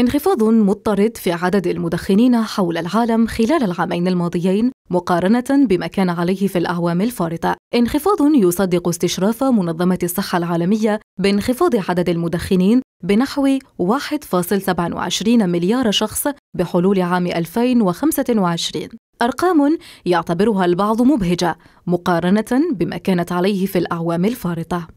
انخفاض مضطرد في عدد المدخنين حول العالم خلال العامين الماضيين مقارنة بما كان عليه في الأعوام الفارطة. انخفاض يصدق استشراف منظمة الصحة العالمية بانخفاض عدد المدخنين بنحو 1.27 مليار شخص بحلول عام 2025. أرقام يعتبرها البعض مبهجة مقارنة بما كانت عليه في الأعوام الفارطة.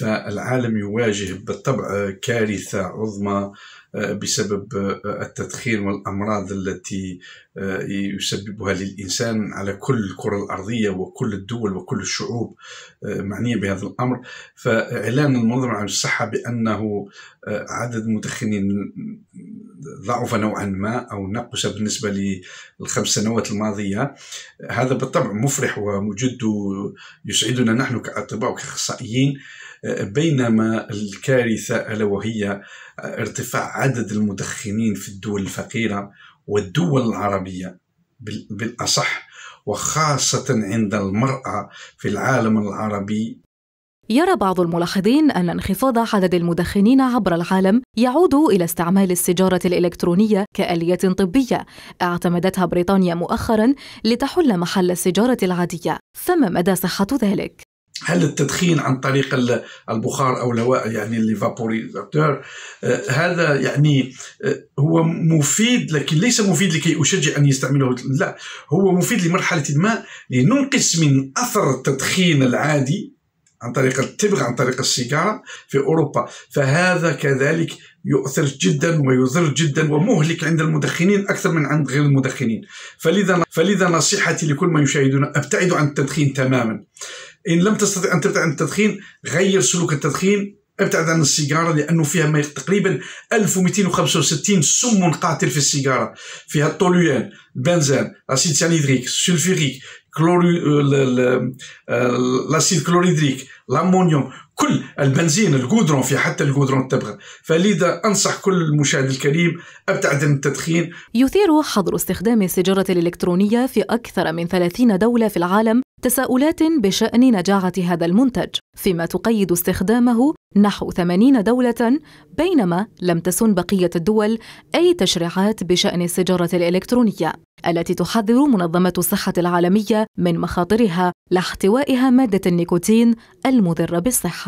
فالعالم يواجه بالطبع كارثة عظمى آه، بسبب آه، التدخين والأمراض التي آه، يسببها للإنسان على كل الكرة الأرضية وكل الدول وكل الشعوب معنية بهذا الأمر فإعلان المنظمة عن الصحه بأنه عدد المدخنين ضعف نوعا ما أو نقص بالنسبة للخمس سنوات الماضية هذا بالطبع مفرح ومجد يسعدنا نحن كأطباء وكأخصائيين بينما الكارثة ألا وهي ارتفاع عدد المدخنين في الدول الفقيرة والدول العربية بالأصح وخاصة عند المرأة في العالم العربي يرى بعض الملاحظين أن انخفاض عدد المدخنين عبر العالم يعود إلى استعمال السجارة الإلكترونية كآلية طبية اعتمدتها بريطانيا مؤخرا لتحل محل السجارة العادية فما مدى صحة ذلك؟ هل التدخين عن طريق البخار او الهواء يعني اللي فابوريزاتور آه، هذا يعني آه، هو مفيد لكن ليس مفيد لكي اشجع ان يستعمله لا هو مفيد لمرحله ما لننقص من اثر التدخين العادي عن طريق التبغ عن طريق السيجاره في اوروبا فهذا كذلك يؤثر جدا ويضر جدا ومهلك عند المدخنين اكثر من عند غير المدخنين فلذا فلذا نصيحتي لكل من يشاهدون ابتعدوا عن التدخين تماما إن لم تستطع أن تبتعد عن التدخين غير سلوك التدخين ابتعد عن السيجاره لانه فيها ما تقريبا 1265 سم قاتل في السيجاره فيها الطوليان البنزان اسيد سانيدريك السلفيريك الاسيد كلوريدريك الامونيوم كل البنزين الجودرون في حتى الجودرون تبغى فلذا انصح كل المشاهد الكريم ابتعد عن التدخين يثير حظر استخدام السيجاره الالكترونيه في اكثر من 30 دوله في العالم تساؤلات بشان نجاعه هذا المنتج فيما تقيد استخدامه نحو 80 دولة بينما لم تسن بقية الدول أي تشريعات بشأن السجارة الإلكترونية التي تحذر منظمة الصحة العالمية من مخاطرها لاحتوائها مادة النيكوتين المضرة بالصحة